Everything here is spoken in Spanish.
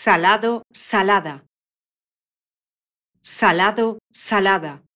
salado, salada. Salado, salada.